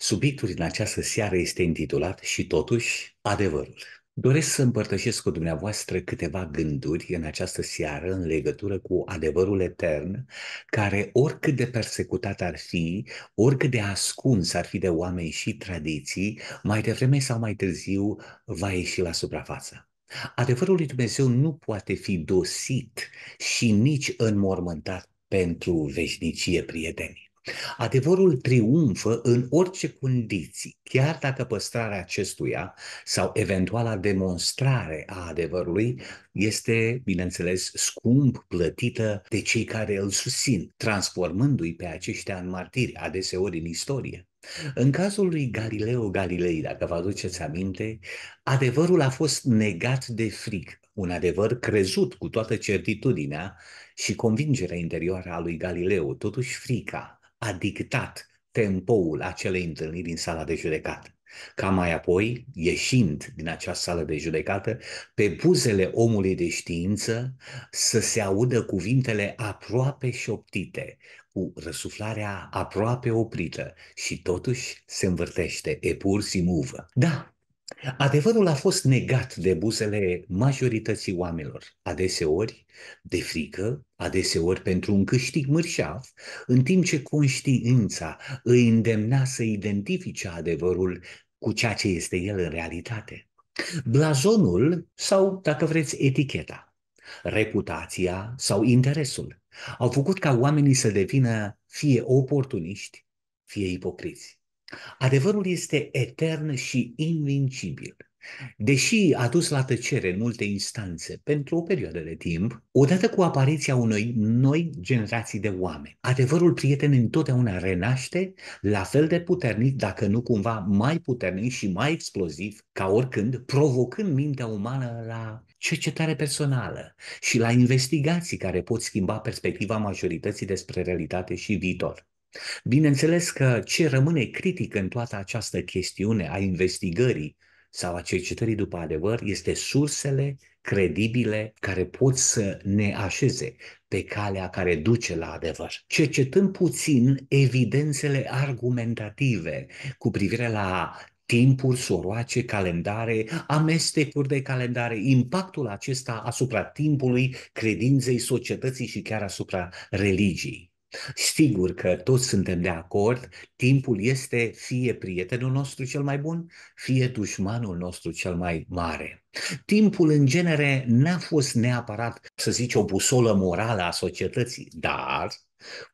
Subiectul din această seară este intitulat și totuși adevărul. Doresc să împărtășesc cu dumneavoastră câteva gânduri în această seară în legătură cu adevărul etern, care oricât de persecutat ar fi, oricât de ascuns ar fi de oameni și tradiții, mai devreme sau mai târziu va ieși la suprafață. Adevărul lui Dumnezeu nu poate fi dosit și nici înmormântat pentru veșnicie, prietenii. Adevărul triumfă în orice condiții, chiar dacă păstrarea acestuia sau eventuala demonstrare a adevărului este, bineînțeles, scump plătită de cei care îl susțin, transformându-i pe aceștia în martiri, adeseori în istorie. În cazul lui Galileo Galilei, dacă vă aduceți aminte, adevărul a fost negat de frică, un adevăr crezut cu toată certitudinea și convingerea interioară a lui Galileo, totuși frica a dictat tempoul acelei întâlniri din sala de judecată. Ca mai apoi, ieșind din acea sală de judecată, pe buzele omului de știință să se audă cuvintele aproape șoptite, cu răsuflarea aproape oprită și totuși se învârtește, e pur și muvă. Da, Adevărul a fost negat de buzele majorității oamenilor, adeseori de frică, adeseori pentru un câștig mârșav, în timp ce conștiința îi îndemna să identifice adevărul cu ceea ce este el în realitate. Blazonul sau, dacă vreți, eticheta, reputația sau interesul au făcut ca oamenii să devină fie oportuniști, fie ipocriți. Adevărul este etern și invincibil. Deși a dus la tăcere în multe instanțe pentru o perioadă de timp, odată cu apariția unei noi generații de oameni, adevărul prieten întotdeauna renaște la fel de puternic, dacă nu cumva mai puternic și mai exploziv ca oricând, provocând mintea umană la cercetare personală și la investigații care pot schimba perspectiva majorității despre realitate și viitor. Bineînțeles că ce rămâne critic în toată această chestiune a investigării sau a cercetării după adevăr este sursele credibile care pot să ne așeze pe calea care duce la adevăr. Cercetând puțin evidențele argumentative cu privire la timpuri, soroace, calendare, amestecuri de calendare, impactul acesta asupra timpului, credinței, societății și chiar asupra religiei. Sigur că toți suntem de acord, timpul este fie prietenul nostru cel mai bun, fie dușmanul nostru cel mai mare. Timpul, în genere, n-a fost neapărat, să zici, o busolă morală a societății, dar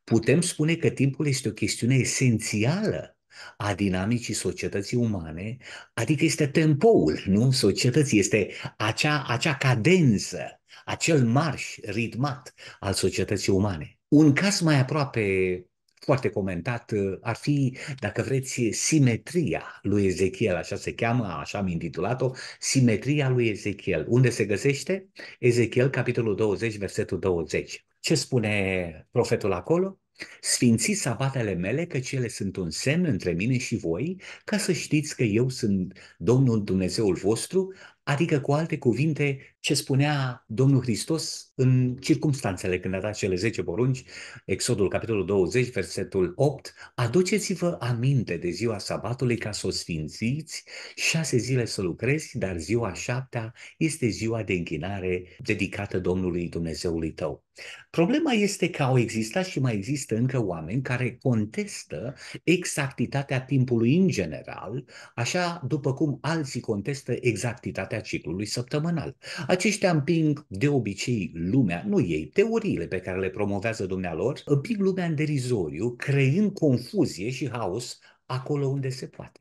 putem spune că timpul este o chestiune esențială a dinamicii societății umane, adică este tempoul, nu? Societății este acea, acea cadență, acel marș ritmat al societății umane. Un caz mai aproape foarte comentat uh, ar fi, dacă vreți, simetria lui Ezechiel, așa se cheamă, așa am intitulat-o, simetria lui Ezechiel. Unde se găsește? Ezechiel, capitolul 20, versetul 20. Ce spune profetul acolo? Sfinți sabatele mele, că cele sunt un semn între mine și voi, ca să știți că eu sunt Domnul Dumnezeul vostru, adică cu alte cuvinte, ce spunea Domnul Hristos în circumstanțele când a dat cele 10 porunci, Exodul capitolul 20, versetul 8, aduceți-vă aminte de ziua sabatului ca să o sfințiți, șase zile să lucrezi, dar ziua șaptea este ziua de închinare dedicată Domnului Dumnezeului tău. Problema este că au existat și mai există încă oameni care contestă exactitatea timpului în general, așa după cum alții contestă exactitatea ciclului săptămânal. Aceștia împing de obicei lumea, nu ei, teoriile pe care le promovează dumnealor, împing lumea în derizoriu, creând confuzie și haos acolo unde se poate.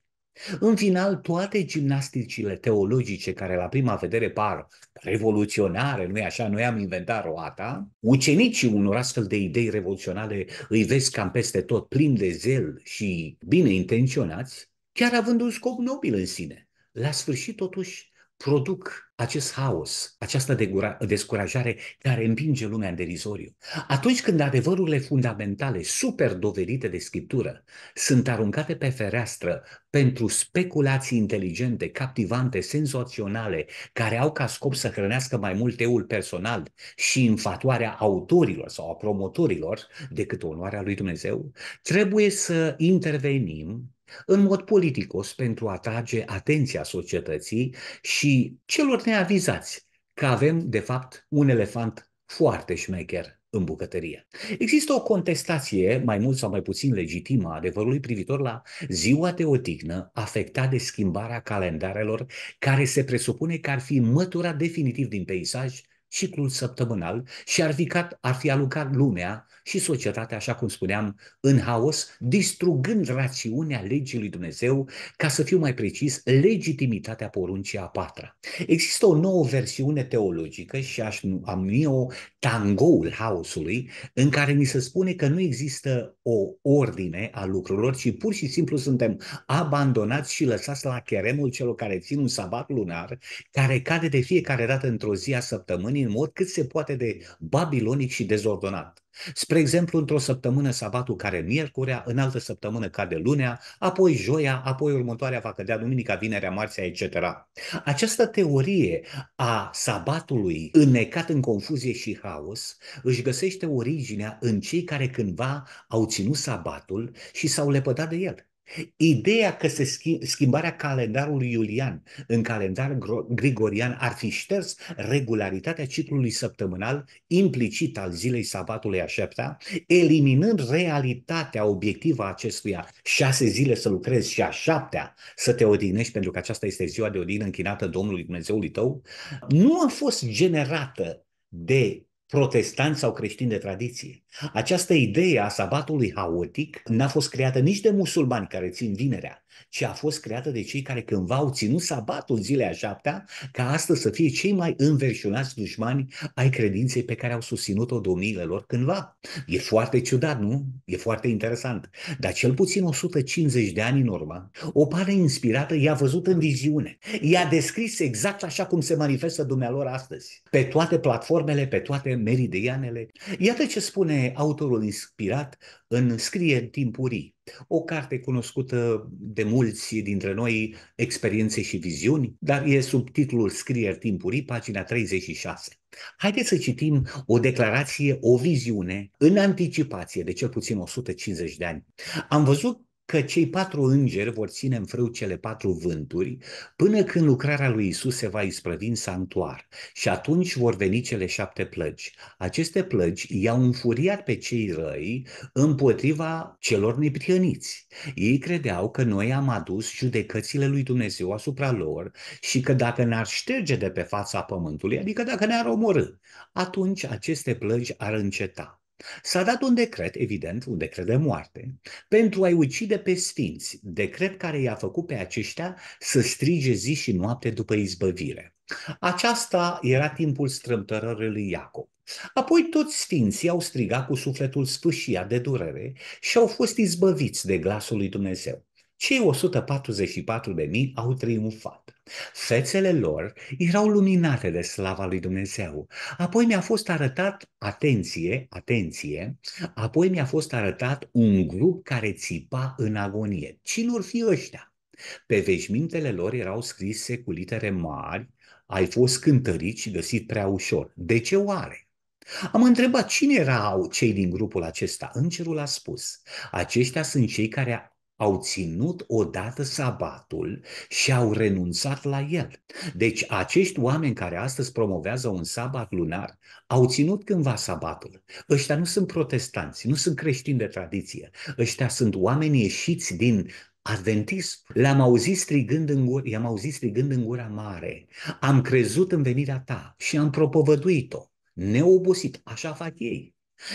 În final, toate gimnasticile teologice care la prima vedere par revoluționare, nu-i așa, noi am inventat roata, ucenicii unor astfel de idei revoluționale îi vezi cam peste tot plini de zel și bine intenționați, chiar având un scop nobil în sine. La sfârșit, totuși, produc acest haos, această descurajare care împinge lumea în derizoriu. Atunci când adevărurile fundamentale, super dovedite de scriptură, sunt aruncate pe fereastră pentru speculații inteligente, captivante, senzaționale, care au ca scop să hrănească mai mult eul personal și infatuarea autorilor sau a promotorilor decât onoarea lui Dumnezeu, trebuie să intervenim în mod politicos pentru a atrage atenția societății și celor neavizați că avem, de fapt, un elefant foarte șmecher în bucătărie. Există o contestație, mai mult sau mai puțin legitimă, a adevărului privitor la ziua teotihnă afectată de schimbarea calendarelor care se presupune că ar fi mătura definitiv din peisaj ciclul săptămânal și ar fi, cat, ar fi alucat lumea și societatea, așa cum spuneam, în haos, distrugând rațiunea legii lui Dumnezeu, ca să fiu mai precis, legitimitatea poruncii a patra. Există o nouă versiune teologică și aș am eu tangoul haosului, în care mi se spune că nu există o ordine a lucrurilor, ci pur și simplu suntem abandonați și lăsați la cheremul celor care țin un sabat lunar, care cade de fiecare dată într-o zi a săptămânii în mod cât se poate de babilonic și dezordonat. Spre exemplu, într-o săptămână sabatul care miercurea, în altă săptămână cade lunea, apoi joia, apoi următoarea va cădea duminica, vinerea, marțea, etc. Această teorie a sabatului înnecat în confuzie și haos își găsește originea în cei care cândva au ținut sabatul și s-au lepădat de el. Ideea că se schim- schimbarea calendarului iulian în calendar grigorian ar fi șters regularitatea ciclului săptămânal implicit al zilei sabatului a șaptea, eliminând realitatea obiectivă a acestuia șase zile să lucrezi și a șaptea să te odihnești pentru că aceasta este ziua de odihnă închinată Domnului Dumnezeului tău, nu a fost generată de protestanți sau creștini de tradiție această idee a sabatului haotic n-a fost creată nici de musulmani care țin vinerea, ci a fost creată de cei care cândva au ținut sabatul zilei a șaptea, ca astăzi să fie cei mai înverșunați dușmani ai credinței pe care au susținut-o domniile lor cândva. E foarte ciudat, nu? E foarte interesant. Dar cel puțin 150 de ani în urmă, o pare inspirată i-a văzut în viziune. I-a descris exact așa cum se manifestă dumnealor astăzi, pe toate platformele, pe toate meridianele. Iată ce spune autorul inspirat în Scrie în timpurii, o carte cunoscută de mulți dintre noi, Experiențe și viziuni, dar e sub titlul Scrie în timpurii, pagina 36. Haideți să citim o declarație, o viziune, în anticipație de cel puțin 150 de ani. Am văzut că cei patru îngeri vor ține în frâu cele patru vânturi până când lucrarea lui Isus se va isprăvi în sanctuar și atunci vor veni cele șapte plăgi. Aceste plăgi i-au înfuriat pe cei răi împotriva celor neprihăniți. Ei credeau că noi am adus judecățile lui Dumnezeu asupra lor și că dacă ne-ar șterge de pe fața pământului, adică dacă ne-ar omorâ, atunci aceste plăgi ar înceta. S-a dat un decret, evident, un decret de moarte, pentru a-i ucide pe sfinți, decret care i-a făcut pe aceștia să strige zi și noapte după izbăvire. Aceasta era timpul strâmtărării lui Iacob. Apoi toți sfinții au strigat cu sufletul sfâșia de durere și au fost izbăviți de glasul lui Dumnezeu. Cei 144.000 au triumfat. Fețele lor erau luminate de slava lui Dumnezeu. Apoi mi-a fost arătat, atenție, atenție, apoi mi-a fost arătat un grup care țipa în agonie. Cine vor fi ăștia? Pe veșmintele lor erau scrise cu litere mari, ai fost cântărit și găsit prea ușor. De ce oare? Am întrebat cine erau cei din grupul acesta. Îngerul a spus, aceștia sunt cei care au ținut odată sabatul și au renunțat la el. Deci acești oameni care astăzi promovează un sabat lunar au ținut cândva sabatul. Ăștia nu sunt protestanți, nu sunt creștini de tradiție. Ăștia sunt oameni ieșiți din adventism. L-am auzit strigând în gura, i-am auzit strigând în gura mare. Am crezut în venirea ta și am propovăduit-o. Neobosit, așa fac ei.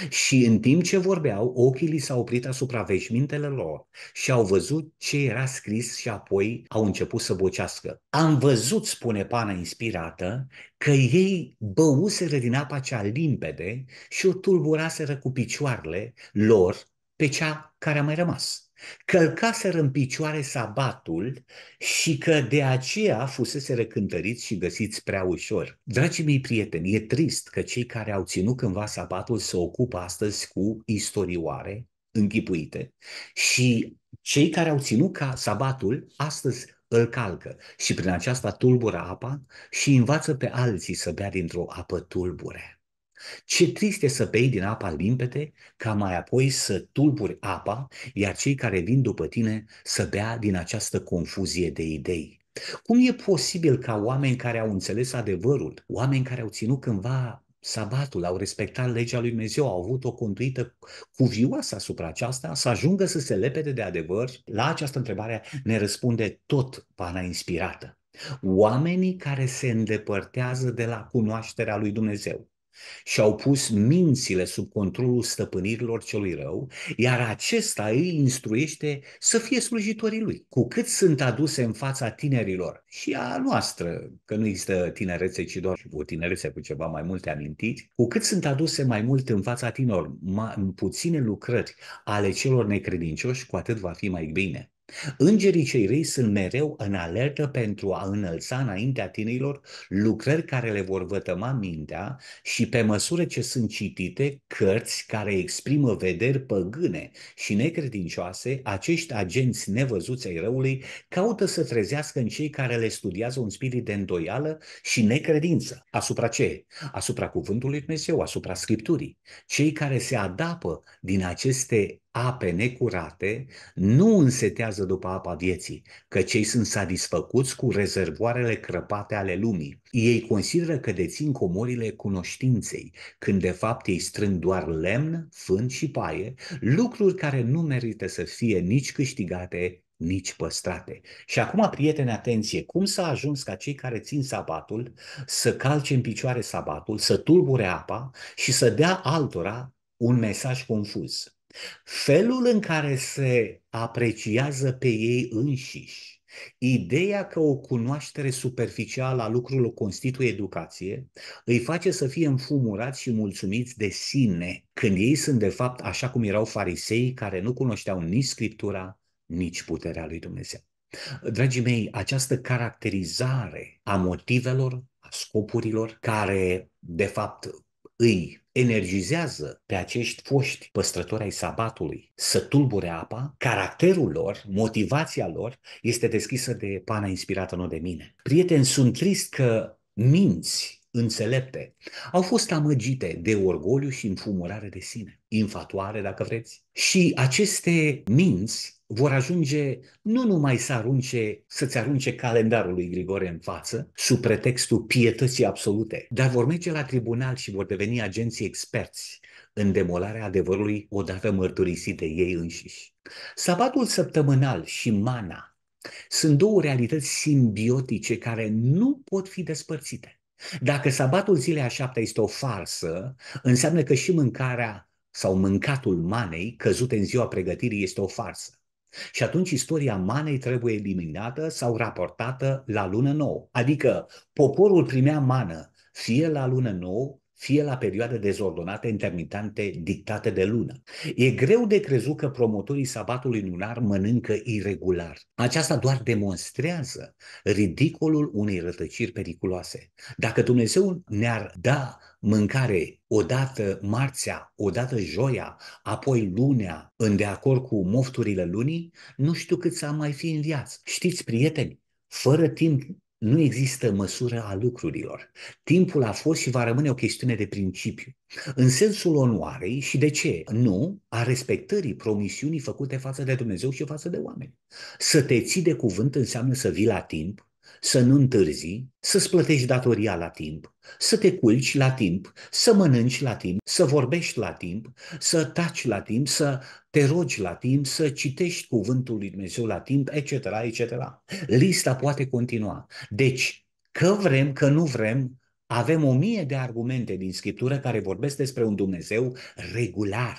Și în timp ce vorbeau, ochii li s-au oprit asupra veșmintele lor și au văzut ce era scris și apoi au început să bocească. Am văzut, spune pana inspirată, că ei băuseră din apa cea limpede și o tulburaseră cu picioarele lor pe cea care a mai rămas călcaseră în picioare sabatul și că de aceea fusese recântăriți și găsiți prea ușor. Dragii mei prieteni, e trist că cei care au ținut cândva sabatul se ocupă astăzi cu istorioare închipuite și cei care au ținut ca sabatul astăzi îl calcă și prin aceasta tulbură apa și învață pe alții să bea dintr-o apă tulbure. Ce trist e să bei din apa limpede, ca mai apoi să tulburi apa, iar cei care vin după tine să bea din această confuzie de idei. Cum e posibil ca oameni care au înțeles adevărul, oameni care au ținut cândva sabatul, au respectat legea lui Dumnezeu, au avut o conduită cuvioasă asupra aceasta, să ajungă să se lepede de adevăr? La această întrebare ne răspunde tot pana inspirată. Oamenii care se îndepărtează de la cunoașterea lui Dumnezeu, și-au pus mințile sub controlul stăpânirilor celui rău, iar acesta îi instruiește să fie slujitorii lui. Cu cât sunt aduse în fața tinerilor și a noastră, că nu există tinerețe, ci doar o tinerețe cu ceva mai multe amintiri, cu cât sunt aduse mai mult în fața tinerilor, puține lucrări ale celor necredincioși, cu atât va fi mai bine. Îngerii cei rei sunt mereu în alertă pentru a înălța înaintea tinerilor lucrări care le vor vătăma mintea și pe măsură ce sunt citite cărți care exprimă vederi păgâne și necredincioase, acești agenți nevăzuți ai răului caută să trezească în cei care le studiază un spirit de îndoială și necredință. Asupra ce? Asupra cuvântului Dumnezeu, asupra Scripturii. Cei care se adapă din aceste ape necurate nu însetează după apa vieții, că cei sunt satisfăcuți cu rezervoarele crăpate ale lumii. Ei consideră că dețin comorile cunoștinței, când de fapt ei strâng doar lemn, fân și paie, lucruri care nu merită să fie nici câștigate, nici păstrate. Și acum, prieteni, atenție, cum s-a ajuns ca cei care țin sabatul să calce în picioare sabatul, să tulbure apa și să dea altora un mesaj confuz? Felul în care se apreciază pe ei înșiși, ideea că o cunoaștere superficială a lucrurilor constituie educație, îi face să fie înfumurați și mulțumiți de sine, când ei sunt de fapt așa cum erau farisei care nu cunoșteau nici Scriptura, nici puterea lui Dumnezeu. Dragii mei, această caracterizare a motivelor, a scopurilor care de fapt îi energizează pe acești foști păstrători ai sabatului să tulbure apa, caracterul lor, motivația lor este deschisă de pana inspirată nu de mine. Prieteni, sunt trist că minți înțelepte, au fost amăgite de orgoliu și înfumurare de sine, infatoare dacă vreți. Și aceste minți vor ajunge nu numai să arunce, să-ți arunce calendarul lui Grigore în față, sub pretextul pietății absolute, dar vor merge la tribunal și vor deveni agenții experți în demolarea adevărului odată mărturisit de ei înșiși. Sabatul săptămânal și mana sunt două realități simbiotice care nu pot fi despărțite. Dacă sabatul zilei a șaptea este o farsă, înseamnă că și mâncarea sau mâncatul manei căzute în ziua pregătirii este o farsă. Și atunci istoria manei trebuie eliminată sau raportată la lună nouă. Adică poporul primea mană fie la lună nouă, fie la perioade dezordonate intermitante, dictate de lună. E greu de crezut că promotorii sabatului lunar mănâncă irregular. Aceasta doar demonstrează ridicolul unei rătăciri periculoase. Dacă Dumnezeu ne-ar da mâncare odată marțea, odată joia, apoi lunea, în de acord cu mofturile lunii, nu știu cât să mai fi în viață. Știți, prieteni, fără timp nu există măsură a lucrurilor. Timpul a fost și va rămâne o chestiune de principiu. În sensul onoarei și de ce nu a respectării promisiunii făcute față de Dumnezeu și față de oameni. Să te ții de cuvânt înseamnă să vii la timp, să nu întârzi, să-ți plătești datoria la timp, să te culci la timp, să mănânci la timp, să vorbești la timp, să taci la timp, să te rogi la timp, să citești cuvântul lui Dumnezeu la timp, etc., etc. Lista poate continua. Deci, că vrem, că nu vrem, avem o mie de argumente din Scriptură care vorbesc despre un Dumnezeu regular.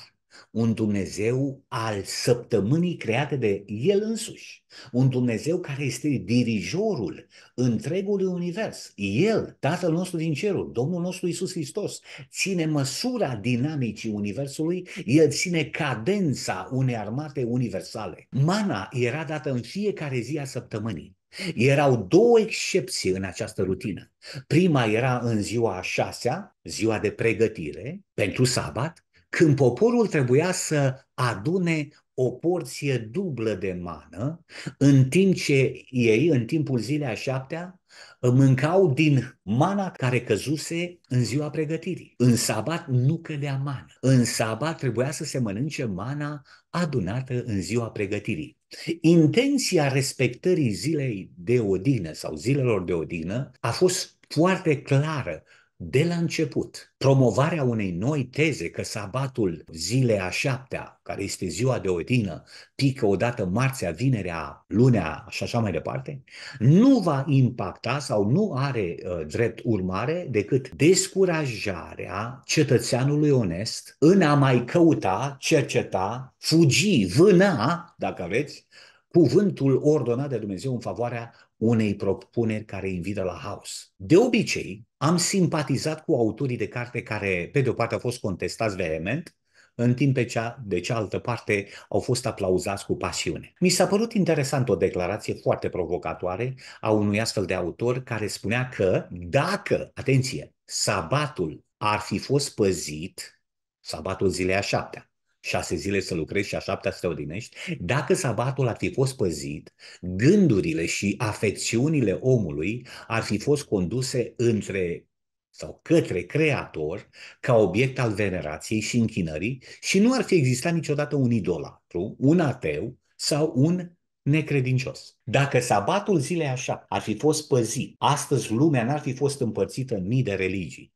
Un Dumnezeu al săptămânii create de El însuși. Un Dumnezeu care este dirijorul întregului univers. El, Tatăl nostru din cerul, Domnul nostru Isus Hristos, ține măsura dinamicii universului, El ține cadența unei armate universale. Mana era dată în fiecare zi a săptămânii. Erau două excepții în această rutină. Prima era în ziua a șasea, ziua de pregătire pentru sabat, când poporul trebuia să adune o porție dublă de mană, în timp ce ei, în timpul zilei a șaptea, mâncau din mana care căzuse în ziua pregătirii. În sabat nu cădea mană. În sabat trebuia să se mănânce mana adunată în ziua pregătirii. Intenția respectării zilei de odină sau zilelor de odină a fost foarte clară de la început. Promovarea unei noi teze că sabatul zilei a șaptea, care este ziua de odină, pică odată marțea, vinerea, lunea și așa mai departe, nu va impacta sau nu are uh, drept urmare decât descurajarea cetățeanului onest în a mai căuta, cerceta, fugi, vâna, dacă aveți, cuvântul ordonat de Dumnezeu în favoarea unei propuneri care invită la haos. De obicei, am simpatizat cu autorii de carte care, pe de o parte, au fost contestați vehement, în timp pe cea, de cealaltă parte au fost aplauzați cu pasiune. Mi s-a părut interesant o declarație foarte provocatoare a unui astfel de autor care spunea că dacă, atenție, sabatul ar fi fost păzit, sabatul zilei a șaptea, șase zile să lucrezi și a șaptea să te odinești, dacă sabatul ar fi fost păzit, gândurile și afecțiunile omului ar fi fost conduse între sau către creator ca obiect al venerației și închinării și nu ar fi existat niciodată un idolatru, un ateu sau un necredincios. Dacă sabatul zilei așa ar fi fost păzit, astăzi lumea n-ar fi fost împărțită în mii de religii,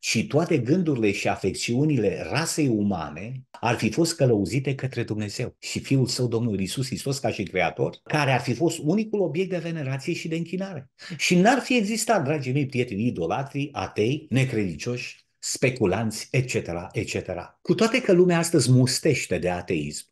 și toate gândurile și afecțiunile rasei umane ar fi fost călăuzite către Dumnezeu și Fiul Său, Domnul Iisus Hristos, ca și Creator, care ar fi fost unicul obiect de venerație și de închinare. Și n-ar fi existat, dragii mei prieteni, idolatri, atei, necredicioși, speculanți, etc., etc. Cu toate că lumea astăzi mustește de ateism,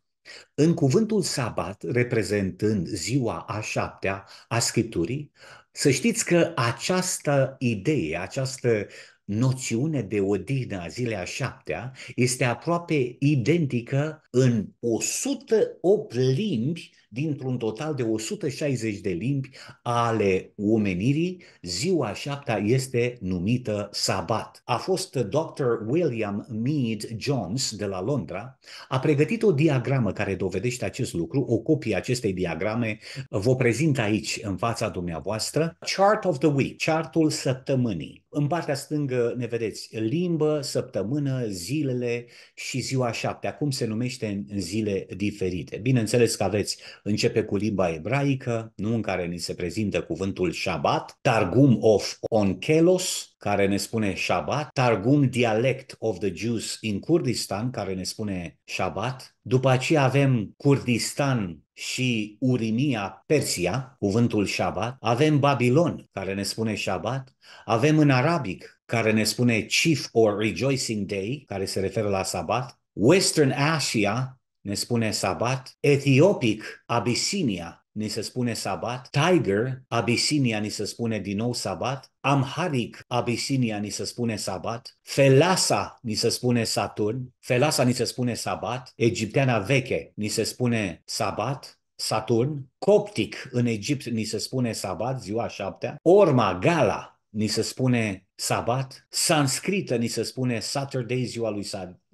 în cuvântul sabat, reprezentând ziua a șaptea a Scripturii, să știți că această idee, această noțiune de odihnă a zilei a șaptea este aproape identică în 108 limbi dintr-un total de 160 de limbi ale omenirii, ziua șaptea este numită sabat. A fost Dr. William Mead Jones de la Londra, a pregătit o diagramă care dovedește acest lucru, o copie acestei diagrame vă prezint aici în fața dumneavoastră. Chart of the Week, chartul săptămânii. În partea stângă ne vedeți limbă, săptămână, zilele și ziua șaptea, cum se numește în zile diferite. Bineînțeles că aveți începe cu limba ebraică, nu în care ni se prezintă cuvântul Shabbat, Targum of Onkelos, care ne spune Shabbat, Targum Dialect of the Jews in Kurdistan, care ne spune Shabbat, după aceea avem Kurdistan și Urimia, Persia, cuvântul Shabbat, avem Babilon, care ne spune Shabbat, avem în arabic, care ne spune Chief or Rejoicing Day, care se referă la sabat, Western Asia, ne spune sabat, etiopic, Abisinia, ni se spune sabat, tiger, Abisinia ni se spune din nou sabat, amharic, Abisinia ni se spune sabat, felasa ni se spune saturn, felasa ni se spune sabat, egipteana veche ni se spune sabat, Saturn, coptic în Egipt ni se spune sabat, ziua șaptea, orma, gala, ni se spune sabat, sanscrită ni se spune Saturday, ziua lui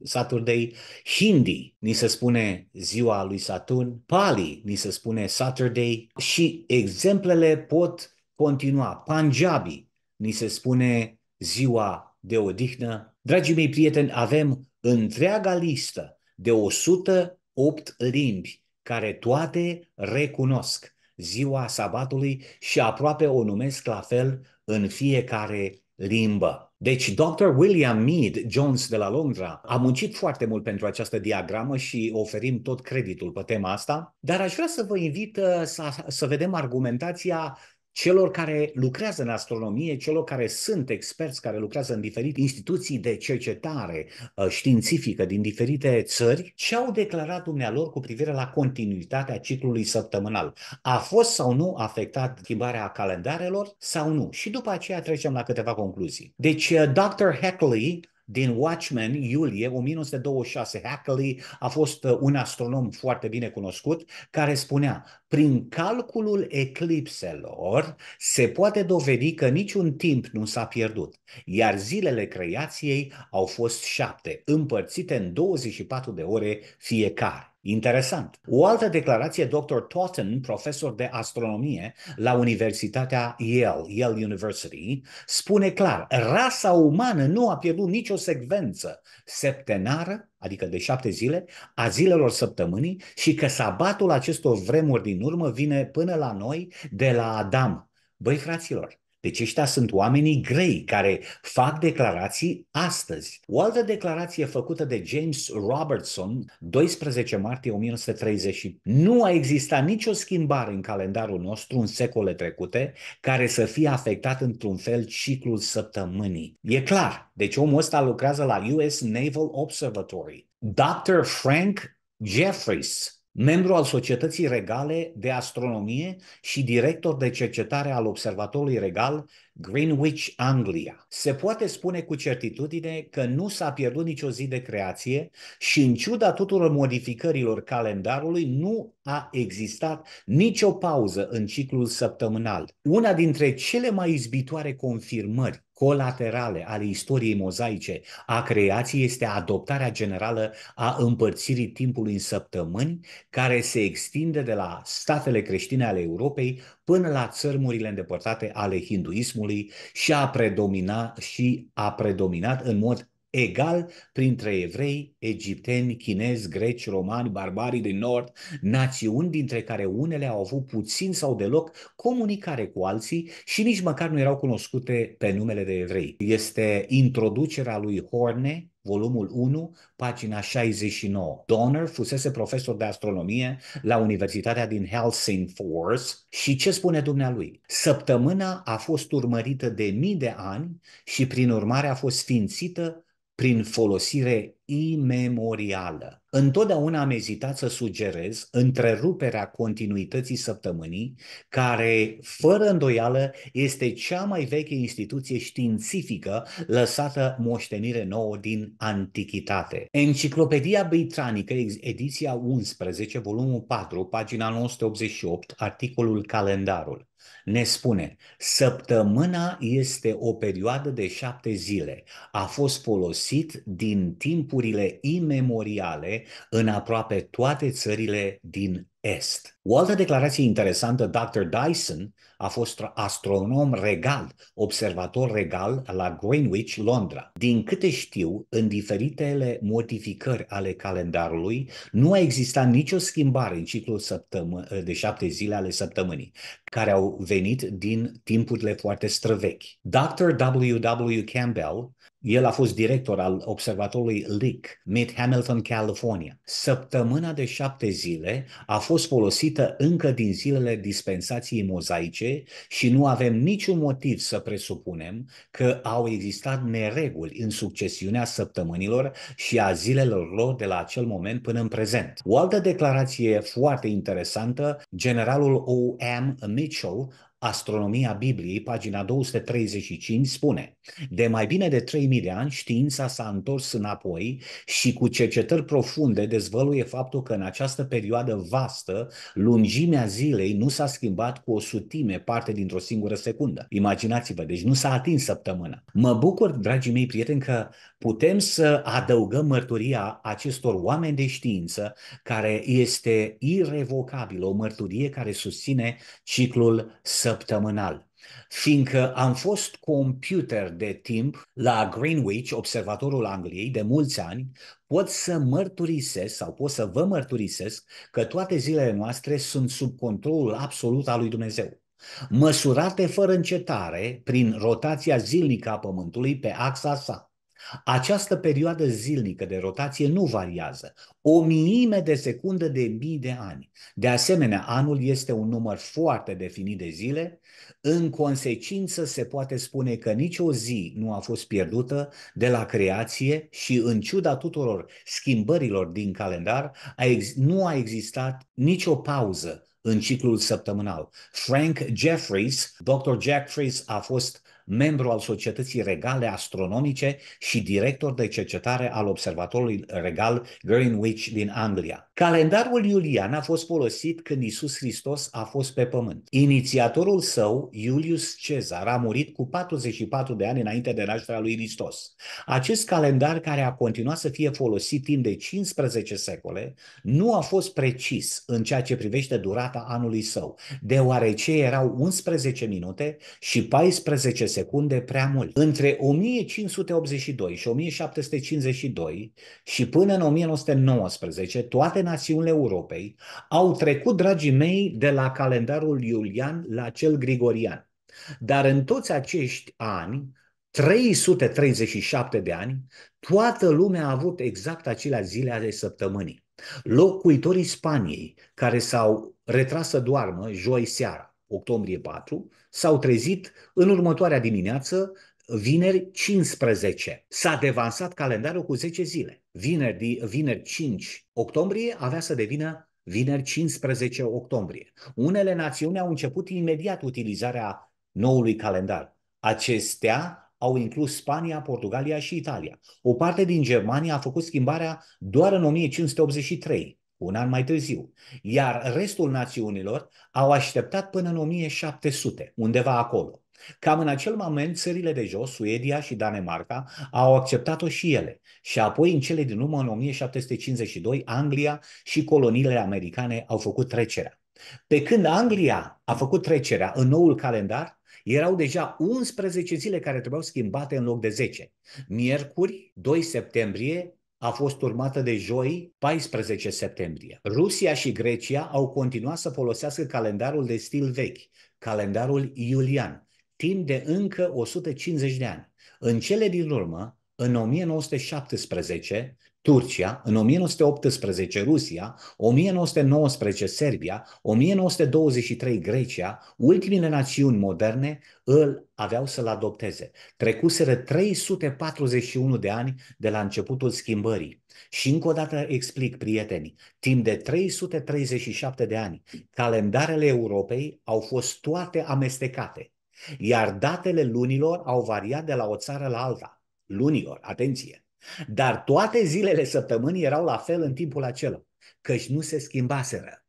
Saturday, hindi ni se spune ziua lui Saturn, pali ni se spune Saturday și exemplele pot continua. Punjabi ni se spune ziua de odihnă. Dragii mei prieteni, avem întreaga listă de 108 limbi care toate recunosc ziua sabatului și aproape o numesc la fel în fiecare limbă. Deci Dr. William Mead Jones de la Londra a muncit foarte mult pentru această diagramă și oferim tot creditul pe tema asta, dar aș vrea să vă invit uh, să, să vedem argumentația celor care lucrează în astronomie, celor care sunt experți, care lucrează în diferite instituții de cercetare uh, științifică din diferite țări, ce au declarat dumnealor cu privire la continuitatea ciclului săptămânal. A fost sau nu afectat schimbarea calendarelor sau nu? Și după aceea trecem la câteva concluzii. Deci, uh, Dr. Heckley din Watchmen, iulie 1926. Hackley a fost uh, un astronom foarte bine cunoscut care spunea, prin calculul eclipselor se poate dovedi că niciun timp nu s-a pierdut, iar zilele creației au fost șapte, împărțite în 24 de ore fiecare. Interesant. O altă declarație, Dr. Totten, profesor de astronomie la Universitatea Yale, Yale University, spune clar, rasa umană nu a pierdut nicio secvență septenară, adică de șapte zile, a zilelor săptămânii și că sabatul acestor vremuri din urmă vine până la noi de la Adam. Băi, fraților, deci ăștia sunt oamenii grei care fac declarații astăzi. O altă declarație făcută de James Robertson, 12 martie 1930. Nu a existat nicio schimbare în calendarul nostru în secole trecute care să fie afectat într-un fel ciclul săptămânii. E clar, deci omul ăsta lucrează la US Naval Observatory. Dr. Frank Jeffries, membru al Societății Regale de Astronomie și director de cercetare al Observatorului Regal Greenwich, Anglia. Se poate spune cu certitudine că nu s-a pierdut nicio zi de creație și în ciuda tuturor modificărilor calendarului nu a existat nicio pauză în ciclul săptămânal. Una dintre cele mai izbitoare confirmări colaterale ale istoriei mozaice a creației este adoptarea generală a împărțirii timpului în săptămâni, care se extinde de la statele creștine ale Europei până la țărmurile îndepărtate ale hinduismului și a, predomina, și a predominat în mod egal printre evrei, egipteni, chinezi, greci, romani, barbarii din nord, națiuni dintre care unele au avut puțin sau deloc comunicare cu alții și nici măcar nu erau cunoscute pe numele de evrei. Este introducerea lui Horne volumul 1, pagina 69. Donner fusese profesor de astronomie la Universitatea din Helsingfors și ce spune dumnealui? Săptămâna a fost urmărită de mii de ani și prin urmare a fost sfințită prin folosire imemorială. Întotdeauna am ezitat să sugerez întreruperea continuității săptămânii, care, fără îndoială, este cea mai veche instituție științifică lăsată moștenire nouă din antichitate. Enciclopedia Britanică, ediția 11, volumul 4, pagina 988, articolul Calendarul ne spune, săptămâna este o perioadă de șapte zile. A fost folosit din timpurile imemoriale în aproape toate țările din Est. O altă declarație interesantă, Dr. Dyson a fost astronom regal, observator regal la Greenwich, Londra. Din câte știu, în diferitele modificări ale calendarului, nu a existat nicio schimbare în ciclul de șapte zile ale săptămânii, care au venit din timpurile foarte străvechi. Dr. W.W. Campbell el a fost director al observatorului LIC, Mid Hamilton, California. Săptămâna de șapte zile a fost folosită stabilită încă din zilele dispensației mozaice și nu avem niciun motiv să presupunem că au existat nereguli în succesiunea săptămânilor și a zilelor lor de la acel moment până în prezent. O altă declarație foarte interesantă, generalul O.M. Mitchell Astronomia Bibliei, pagina 235, spune De mai bine de 3000 de ani știința s-a întors înapoi și cu cercetări profunde dezvăluie faptul că în această perioadă vastă lungimea zilei nu s-a schimbat cu o sutime parte dintr-o singură secundă. Imaginați-vă, deci nu s-a atins săptămâna. Mă bucur, dragii mei prieteni, că putem să adăugăm mărturia acestor oameni de știință care este irrevocabilă, o mărturie care susține ciclul să săptămânal fiindcă am fost computer de timp la Greenwich, observatorul Angliei, de mulți ani, pot să mărturisesc sau pot să vă mărturisesc că toate zilele noastre sunt sub controlul absolut al lui Dumnezeu. Măsurate fără încetare prin rotația zilnică a Pământului pe axa sa. Această perioadă zilnică de rotație nu variază. O miime de secundă de mii de ani. De asemenea, anul este un număr foarte definit de zile. În consecință, se poate spune că nicio zi nu a fost pierdută de la creație și, în ciuda tuturor schimbărilor din calendar, nu a existat nicio pauză în ciclul săptămânal. Frank Jeffries, Dr. Jeffries, a fost membru al Societății Regale Astronomice și director de cercetare al Observatorului Regal Greenwich din Anglia. Calendarul iulian a fost folosit când Isus Hristos a fost pe pământ. Inițiatorul său, Iulius Cezar, a murit cu 44 de ani înainte de nașterea lui Hristos. Acest calendar, care a continuat să fie folosit timp de 15 secole, nu a fost precis în ceea ce privește durata anului său, deoarece erau 11 minute și 14 secole secunde prea mult. Între 1582 și 1752 și până în 1919, toate națiunile Europei au trecut, dragii mei, de la calendarul iulian la cel grigorian. Dar în toți acești ani, 337 de ani, toată lumea a avut exact acelea zile ale săptămânii. Locuitorii Spaniei, care s-au retras să doarmă joi seara, octombrie 4, s-au trezit în următoarea dimineață, vineri 15. S-a devansat calendarul cu 10 zile. Vineri, vineri 5 octombrie avea să devină vineri 15 octombrie. Unele națiuni au început imediat utilizarea noului calendar. Acestea au inclus Spania, Portugalia și Italia. O parte din Germania a făcut schimbarea doar în 1583 un an mai târziu, iar restul națiunilor au așteptat până în 1700, undeva acolo. Cam în acel moment, țările de jos, Suedia și Danemarca, au acceptat-o și ele. Și apoi, în cele din urmă, în 1752, Anglia și coloniile americane au făcut trecerea. Pe când Anglia a făcut trecerea în noul calendar, erau deja 11 zile care trebuiau schimbate în loc de 10. Miercuri, 2 septembrie, a fost urmată de joi, 14 septembrie. Rusia și Grecia au continuat să folosească calendarul de stil vechi, calendarul iulian, timp de încă 150 de ani. În cele din urmă, în 1917 Turcia, în 1918 Rusia, 1919 Serbia, 1923 Grecia, ultimele națiuni moderne îl aveau să-l adopteze. Trecuseră 341 de ani de la începutul schimbării. Și încă o dată explic, prieteni, timp de 337 de ani, calendarele Europei au fost toate amestecate, iar datele lunilor au variat de la o țară la alta lunilor, atenție. Dar toate zilele săptămânii erau la fel în timpul acela, căci nu se schimbaseră.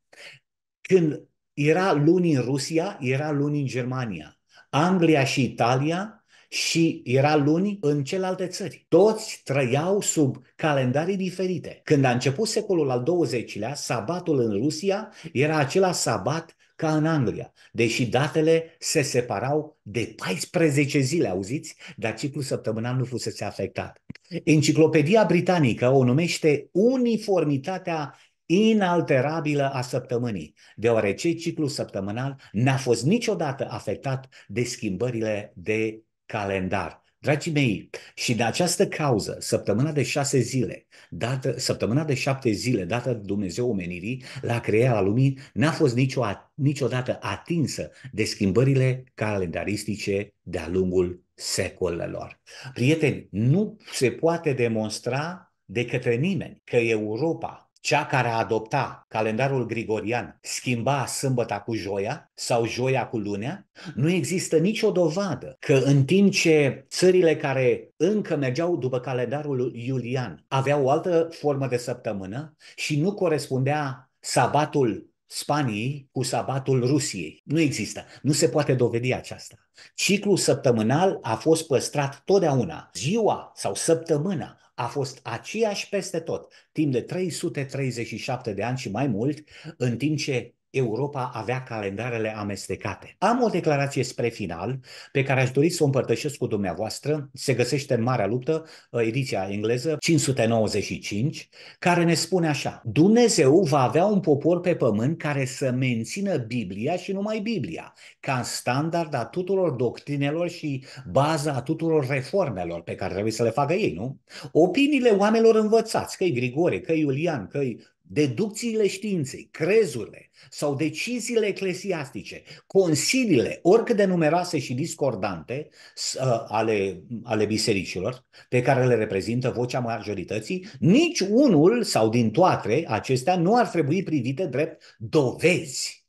Când era luni în Rusia, era luni în Germania, Anglia și Italia și era luni în celelalte țări. Toți trăiau sub calendarii diferite. Când a început secolul al XX-lea, sabatul în Rusia era acela sabat ca în Anglia, deși datele se separau de 14 zile, auziți? Dar ciclul săptămânal nu fusese afectat. Enciclopedia britanică o numește uniformitatea inalterabilă a săptămânii, deoarece ciclul săptămânal n-a fost niciodată afectat de schimbările de calendar. Dragii mei, și de această cauză, săptămâna de șase zile, dată, săptămâna de șapte zile dată Dumnezeu omenirii la crearea lumii, n-a fost nicio, niciodată atinsă de schimbările calendaristice de-a lungul secolelor. Prieteni, nu se poate demonstra de către nimeni că Europa cea care adopta calendarul grigorian schimba sâmbăta cu joia sau joia cu lunea, nu există nicio dovadă că în timp ce țările care încă mergeau după calendarul iulian aveau o altă formă de săptămână și nu corespundea sabatul Spaniei cu sabatul Rusiei. Nu există. Nu se poate dovedi aceasta. Ciclul săptămânal a fost păstrat totdeauna. Ziua sau săptămâna a fost aceeași peste tot, timp de 337 de ani și mai mult, în timp ce Europa avea calendarele amestecate. Am o declarație spre final pe care aș dori să o împărtășesc cu dumneavoastră. Se găsește în Marea Luptă, uh, ediția engleză, 595, care ne spune așa. Dumnezeu va avea un popor pe pământ care să mențină Biblia și numai Biblia, ca standard a tuturor doctrinelor și baza a tuturor reformelor pe care trebuie să le facă ei, nu? Opiniile oamenilor învățați, că-i Grigore, că-i Iulian, că-i deducțiile științei, crezurile sau deciziile eclesiastice, consiliile, oricât de numeroase și discordante uh, ale, ale bisericilor pe care le reprezintă vocea majorității, nici unul sau din toate acestea nu ar trebui privite drept dovezi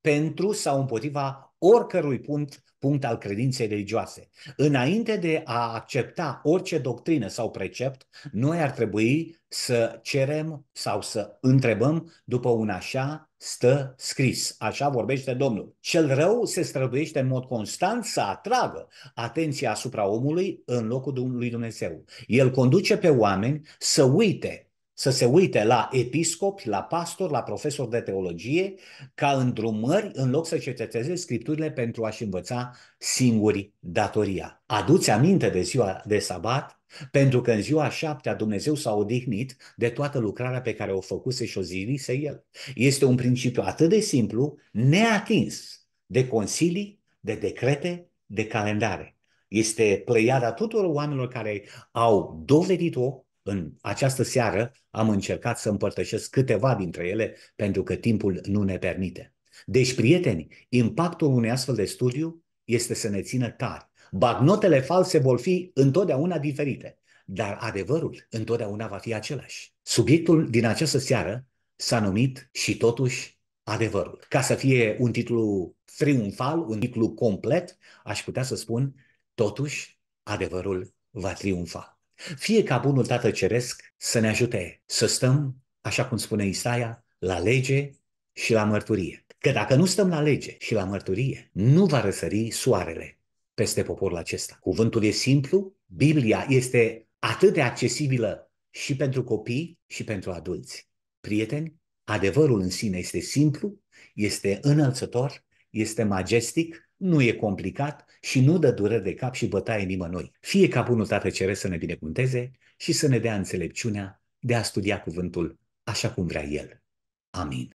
pentru sau împotriva oricărui punct, punct al credinței religioase. Înainte de a accepta orice doctrină sau precept, noi ar trebui să cerem sau să întrebăm după un așa stă scris. Așa vorbește Domnul. Cel rău se străduiește în mod constant să atragă atenția asupra omului în locul lui Dumnezeu. El conduce pe oameni să uite să se uite la episcopi, la pastor, la profesor de teologie, ca îndrumări, în loc să cerceteze scripturile pentru a-și învăța singuri datoria. Aduți aminte de ziua de sabat, pentru că în ziua șaptea Dumnezeu s-a odihnit de toată lucrarea pe care o făcuse și o zilise El. Este un principiu atât de simplu, neatins de consilii, de decrete, de calendare. Este plăiada tuturor oamenilor care au dovedit-o în această seară am încercat să împărtășesc câteva dintre ele pentru că timpul nu ne permite. Deci, prieteni, impactul unui astfel de studiu este să ne țină tari. Bagnotele false vor fi întotdeauna diferite, dar adevărul întotdeauna va fi același. Subiectul din această seară s-a numit și totuși adevărul. Ca să fie un titlu triumfal, un titlu complet, aș putea să spun totuși adevărul va triumfa. Fie ca bunul Tată Ceresc să ne ajute să stăm, așa cum spune Isaia, la lege și la mărturie. Că dacă nu stăm la lege și la mărturie, nu va răsări soarele peste poporul acesta. Cuvântul e simplu, Biblia este atât de accesibilă și pentru copii și pentru adulți. Prieteni, adevărul în sine este simplu, este înălțător, este majestic nu e complicat și nu dă dureri de cap și bătaie nimănui. Fie ca bunul Tată Ceresc să ne binecuvânteze și să ne dea înțelepciunea de a studia cuvântul așa cum vrea El. Amin.